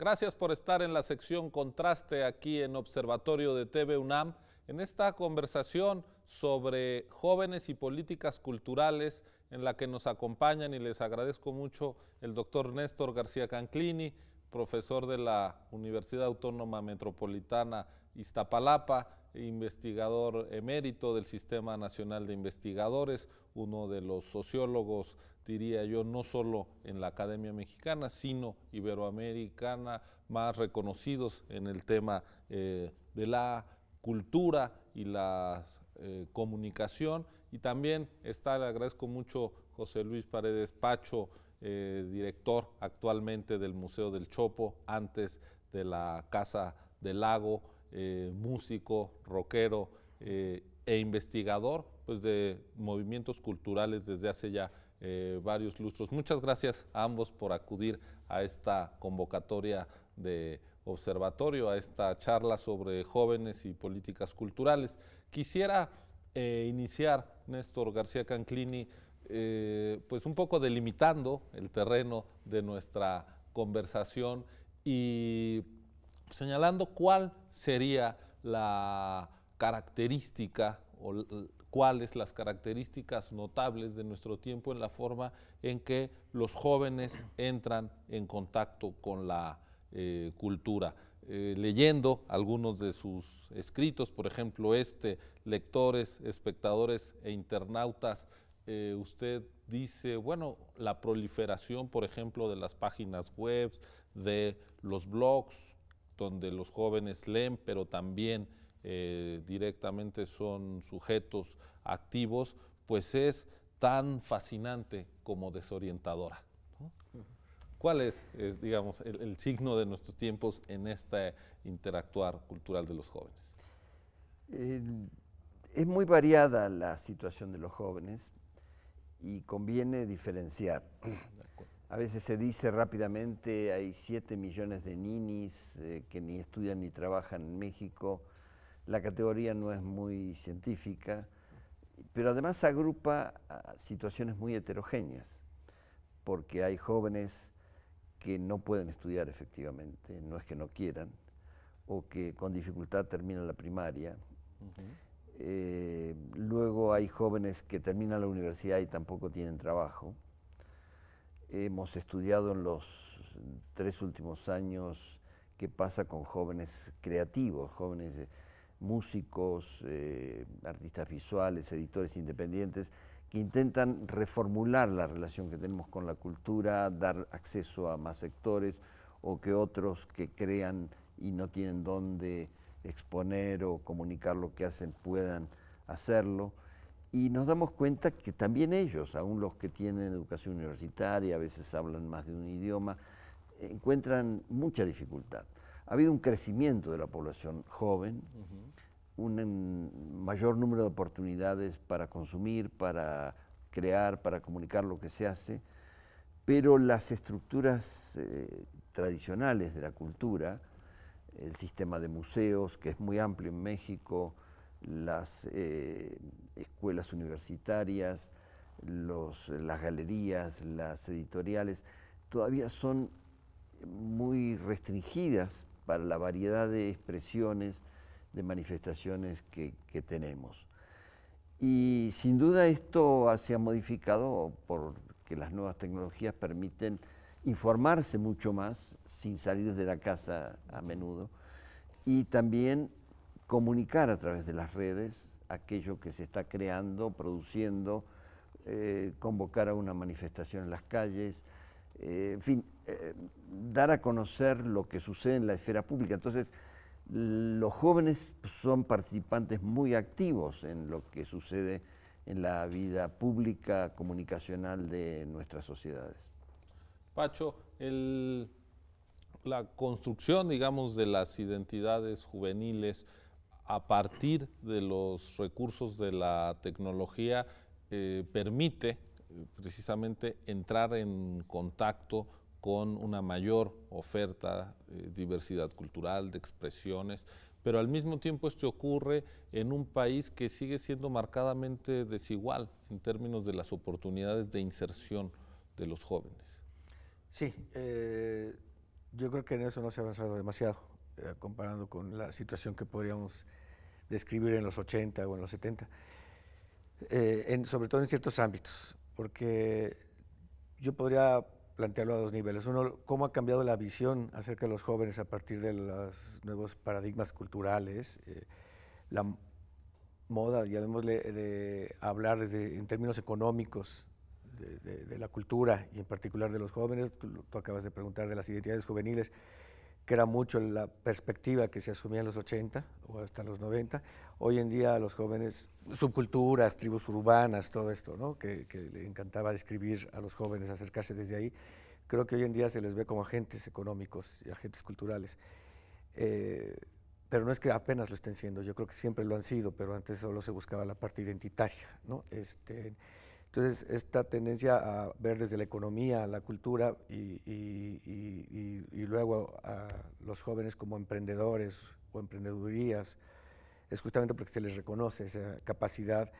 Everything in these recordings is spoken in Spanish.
Gracias por estar en la sección Contraste aquí en Observatorio de TV UNAM en esta conversación sobre jóvenes y políticas culturales en la que nos acompañan y les agradezco mucho el doctor Néstor García Canclini, profesor de la Universidad Autónoma Metropolitana Iztapalapa investigador emérito del Sistema Nacional de Investigadores, uno de los sociólogos, diría yo, no solo en la Academia Mexicana, sino iberoamericana, más reconocidos en el tema eh, de la cultura y la eh, comunicación. Y también está, le agradezco mucho, José Luis Paredes Pacho, eh, director actualmente del Museo del Chopo, antes de la Casa del Lago eh, músico, rockero eh, e investigador pues, de movimientos culturales desde hace ya eh, varios lustros. Muchas gracias a ambos por acudir a esta convocatoria de observatorio, a esta charla sobre jóvenes y políticas culturales. Quisiera iniciar, Néstor García Canclini, pues un poco delimitando el terreno de nuestra conversación y señalando cuál sería la característica o cuáles las características notables de nuestro tiempo en la forma en que los jóvenes entran en contacto con la eh, cultura. Eh, leyendo algunos de sus escritos, por ejemplo este, lectores, espectadores e internautas, eh, usted dice, bueno, la proliferación, por ejemplo, de las páginas web, de los blogs, donde los jóvenes leen, pero también eh, directamente son sujetos activos, pues es tan fascinante como desorientadora. ¿Cuál es, digamos, el, signo de nuestros tiempos en este interactuar cultural de los jóvenes? es muy variada la situación de los jóvenes y conviene diferenciar. A veces se dice rápidamente, hay 7 millones de ninis eh, que ni estudian ni trabajan en México. La categoría no es muy científica, pero además agrupa situaciones muy heterogéneas, porque hay jóvenes que no pueden estudiar efectivamente, no es que no quieran, o que con dificultad terminan la primaria. Eh, luego hay jóvenes que terminan la universidad y tampoco tienen trabajo Hemos estudiado en los tres últimos años qué pasa con jóvenes creativos, jóvenes eh, músicos, eh, artistas visuales, editores independientes, que intentan reformular la relación que tenemos con la cultura, dar acceso a más sectores, o que otros que crean y no tienen dónde exponer o comunicar lo que hacen puedan hacerlo. Y nos damos cuenta que también ellos, aún los que tienen educación universitaria, a veces hablan más de un idioma, encuentran mucha dificultad. Ha habido un crecimiento de la población joven, un mayor número de oportunidades para consumir, para crear, para comunicar lo que se hace, pero las estructuras eh, tradicionales de la cultura, el sistema de museos, que es muy amplio en México, las eh, escuelas universitarias, los, las galerías, las editoriales, todavía son muy restringidas para la variedad de expresiones, de manifestaciones que, tenemos. Y sin duda esto se ha modificado porque las nuevas tecnologías permiten informarse mucho más sin salir de la casa a menudo y también comunicar a través de las redes aquello que se está creando, produciendo, eh, convocar a una manifestación en las calles, eh, en fin, eh, dar a conocer lo que sucede en la esfera pública. Entonces, los jóvenes son participantes muy activos en lo que sucede en la vida pública comunicacional de nuestras sociedades. Pacho, la construcción, digamos, de las identidades juveniles, a partir de los recursos de la tecnología eh, permite eh, precisamente entrar en contacto con una mayor oferta, eh, diversidad cultural, de expresiones, pero al mismo tiempo esto ocurre en un país que sigue siendo marcadamente desigual en términos de las oportunidades de inserción de los jóvenes. Sí, yo creo que en eso no se ha avanzado demasiado. Eh, comparando con la situación que podríamos describir en los 80 o en los 70, eh, sobre todo en ciertos ámbitos, porque yo podría plantearlo a dos niveles. Uno, cómo ha cambiado la visión acerca de los jóvenes a partir de los nuevos paradigmas culturales, eh, la moda, ya llamémosle, de hablar desde, en términos económicos de, la cultura y en particular de los jóvenes. tú acabas de preguntar de las identidades juveniles que era mucho la perspectiva que se asumía en los 80 o hasta los 90. Hoy en día a los jóvenes, subculturas, tribus urbanas, todo esto, que, le encantaba describir a los jóvenes, acercarse desde ahí, creo que hoy en día se les ve como agentes económicos y agentes culturales. Eh, pero no es que apenas lo estén siendo, yo creo que siempre lo han sido, pero antes solo se buscaba la parte identitaria. ¿no? Este, entonces, esta tendencia a ver desde la economía, la cultura y, luego a los jóvenes como emprendedores o emprendedurías es justamente porque se les reconoce esa capacidad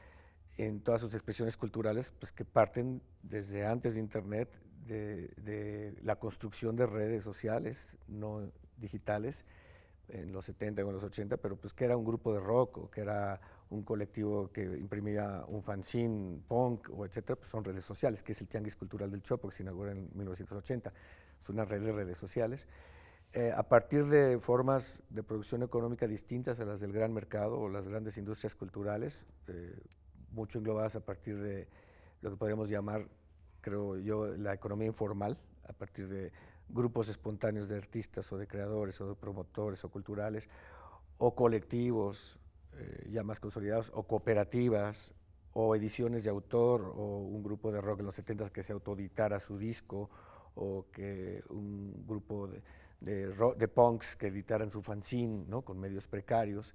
en todas sus expresiones culturales, pues, que parten desde antes de Internet, de la construcción de redes sociales, no digitales, en los 70 o en los 80, pero pues que era un grupo de rock o que era un colectivo que imprimía un fanzine, punk o etcétera, pues son redes sociales, que es el Tianguis Cultural del Chopo, que se inaugura en 1980. son unas redes redes sociales. Eh, a partir de formas de producción económica distintas a las del gran mercado o las grandes industrias culturales, eh, mucho englobadas a partir de lo que podríamos llamar, creo yo, la economía informal, a partir de grupos espontáneos de artistas o de creadores o de promotores o culturales o colectivos eh, ya más consolidados o cooperativas o ediciones de autor o un grupo de rock en los 70 s que se autoditara su disco o que un grupo de, punks que editaran su fanzine ¿no? con medios precarios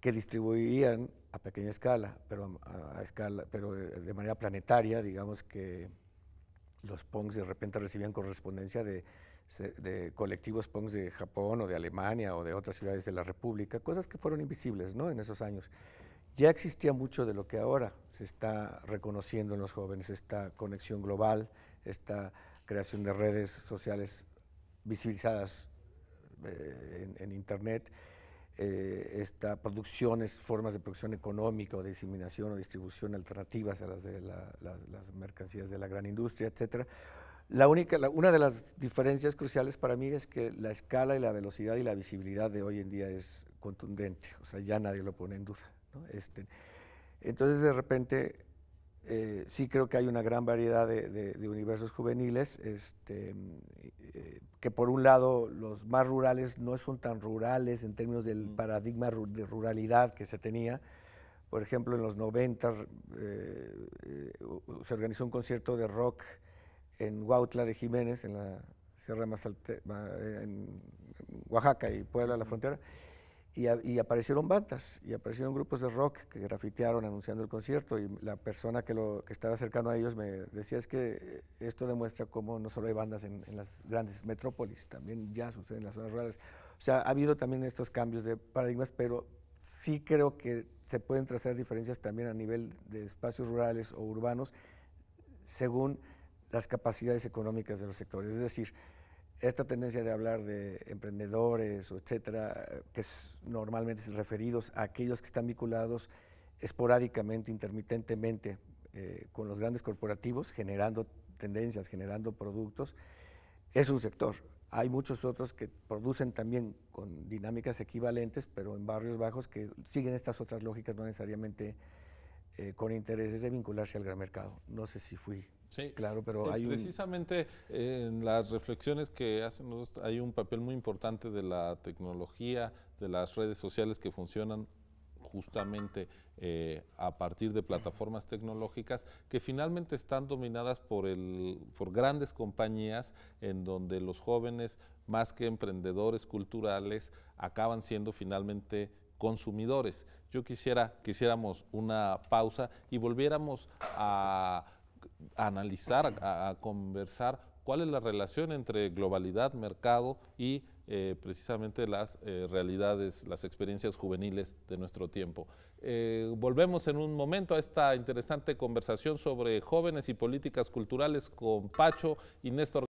que distribuían a pequeña escala, pero, a escala, pero eh, de manera planetaria, digamos que los punks de repente recibían correspondencia de, colectivos punks de Japón o de Alemania o de otras ciudades de la República, cosas que fueron invisibles ¿no? en esos años. Ya existía mucho de lo que ahora se está reconociendo en los jóvenes, esta conexión global, esta creación de redes sociales visibilizadas eh, en Internet eh, esta, producciones, formas de producción económica o de diseminación o distribución alternativas a las de las mercancías de la gran industria, etcétera. La única, una de las diferencias cruciales para mí es que la escala y la velocidad y la visibilidad de hoy en día es contundente, o sea, ya nadie lo pone en duda. ¿no? Este, entonces, de repente, eh, sí creo que hay una gran variedad de, universos juveniles, este, eh, que por un lado los más rurales no son tan rurales en términos del mm. paradigma de ruralidad que se tenía. Por ejemplo, en los 90 eh, se organizó un concierto de rock en Huautla de Jiménez, en la Sierra más en Oaxaca y Puebla, la frontera y, aparecieron bandas y aparecieron grupos de rock que grafitearon anunciando el concierto y la persona que, lo, que estaba cercano a ellos me decía es que eh, esto demuestra cómo no solo hay bandas en, en las grandes metrópolis, también ya sucede en las zonas rurales. O sea, ha habido también estos cambios de paradigmas, pero sí creo que se pueden trazar diferencias también a nivel de espacios rurales o urbanos según las capacidades económicas de los sectores. Es decir, esta tendencia de hablar de emprendedores, o etcétera, que es normalmente referidos a aquellos que están vinculados esporádicamente, intermitentemente eh, con los grandes corporativos, generando tendencias, generando productos, es un sector. Hay muchos otros que producen también con dinámicas equivalentes, pero en barrios bajos que siguen estas otras lógicas, no necesariamente eh, con intereses de vincularse al gran mercado. No sé si fui Sí, claro, pero eh, hay precisamente en las reflexiones que hacemos hay un papel muy importante de la tecnología, de las redes sociales que funcionan justamente eh, a partir de plataformas tecnológicas que finalmente están dominadas por, el, por grandes compañías en donde los jóvenes, más que emprendedores culturales, acaban siendo finalmente consumidores. Yo quisiera que hiciéramos una pausa y volviéramos a analizar, a, conversar cuál es la relación entre globalidad, mercado y eh, precisamente las eh, realidades, las experiencias juveniles de nuestro tiempo. Eh, volvemos en un momento a esta interesante conversación sobre jóvenes y políticas culturales con Pacho y Néstor.